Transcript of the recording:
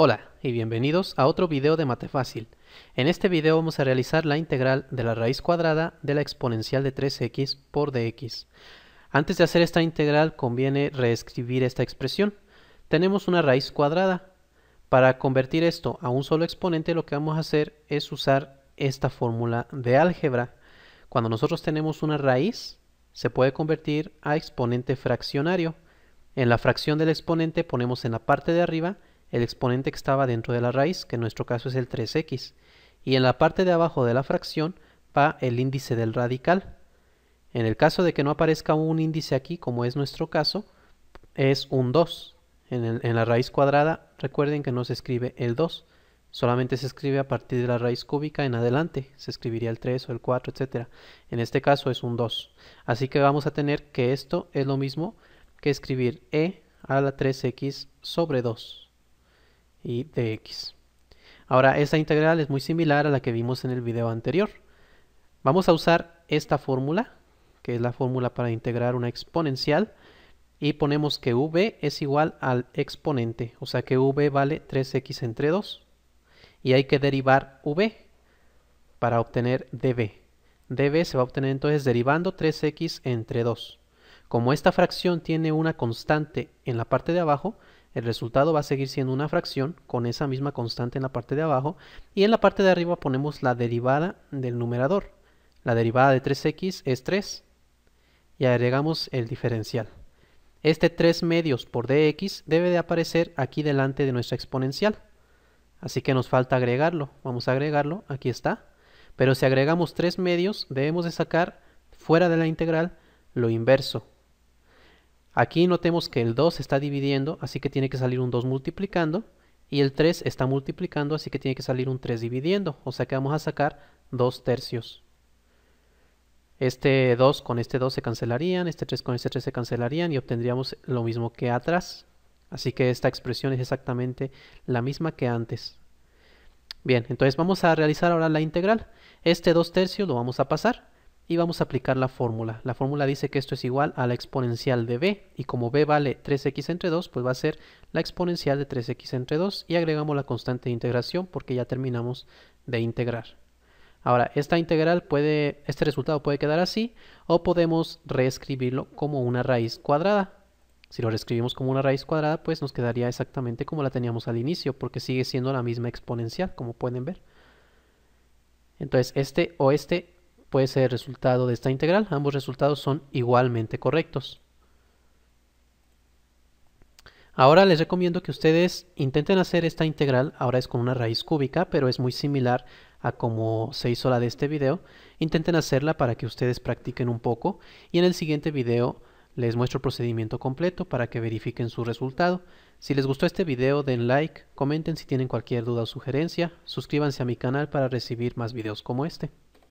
Hola y bienvenidos a otro video de Mate Fácil. En este video vamos a realizar la integral de la raíz cuadrada de la exponencial de 3x por dx. Antes de hacer esta integral conviene reescribir esta expresión. Tenemos una raíz cuadrada. Para convertir esto a un solo exponente lo que vamos a hacer es usar esta fórmula de álgebra. Cuando nosotros tenemos una raíz se puede convertir a exponente fraccionario. En la fracción del exponente ponemos en la parte de arriba el exponente que estaba dentro de la raíz, que en nuestro caso es el 3x, y en la parte de abajo de la fracción va el índice del radical. En el caso de que no aparezca un índice aquí, como es nuestro caso, es un 2. En, la raíz cuadrada, recuerden que no se escribe el 2, solamente se escribe a partir de la raíz cúbica en adelante, se escribiría el 3 o el 4, etcétera En este caso es un 2. Así que vamos a tener que esto es lo mismo que escribir e a la 3x sobre 2 y de x. Ahora, esta integral es muy similar a la que vimos en el video anterior. Vamos a usar esta fórmula, que es la fórmula para integrar una exponencial, y ponemos que v es igual al exponente, o sea que v vale 3x entre 2, y hay que derivar v para obtener dv. dv se va a obtener entonces derivando 3x entre 2. Como esta fracción tiene una constante en la parte de abajo, el resultado va a seguir siendo una fracción con esa misma constante en la parte de abajo y en la parte de arriba ponemos la derivada del numerador. La derivada de 3x es 3 y agregamos el diferencial. Este 3 medios por dx debe de aparecer aquí delante de nuestra exponencial. Así que nos falta agregarlo. Vamos a agregarlo, aquí está. Pero si agregamos 3 medios debemos de sacar fuera de la integral lo inverso, Aquí notemos que el 2 está dividiendo, así que tiene que salir un 2 multiplicando. Y el 3 está multiplicando, así que tiene que salir un 3 dividiendo. O sea que vamos a sacar 2 tercios. Este 2 con este 2 se cancelarían, este 3 con este 3 se cancelarían y obtendríamos lo mismo que atrás. Así que esta expresión es exactamente la misma que antes. Bien, entonces vamos a realizar ahora la integral. Este 2 tercios lo vamos a pasar y vamos a aplicar la fórmula. La fórmula dice que esto es igual a la exponencial de b y como b vale 3x entre 2, pues va a ser la exponencial de 3x entre 2 y agregamos la constante de integración porque ya terminamos de integrar. Ahora, esta integral puede, este resultado puede quedar así o podemos reescribirlo como una raíz cuadrada. Si lo reescribimos como una raíz cuadrada, pues nos quedaría exactamente como la teníamos al inicio, porque sigue siendo la misma exponencial, como pueden ver. Entonces, este o este puede ser resultado de esta integral. Ambos resultados son igualmente correctos. Ahora les recomiendo que ustedes intenten hacer esta integral, ahora es con una raíz cúbica, pero es muy similar a como se hizo la de este video. Intenten hacerla para que ustedes practiquen un poco y en el siguiente video les muestro el procedimiento completo para que verifiquen su resultado. Si les gustó este video den like, comenten si tienen cualquier duda o sugerencia, suscríbanse a mi canal para recibir más videos como este.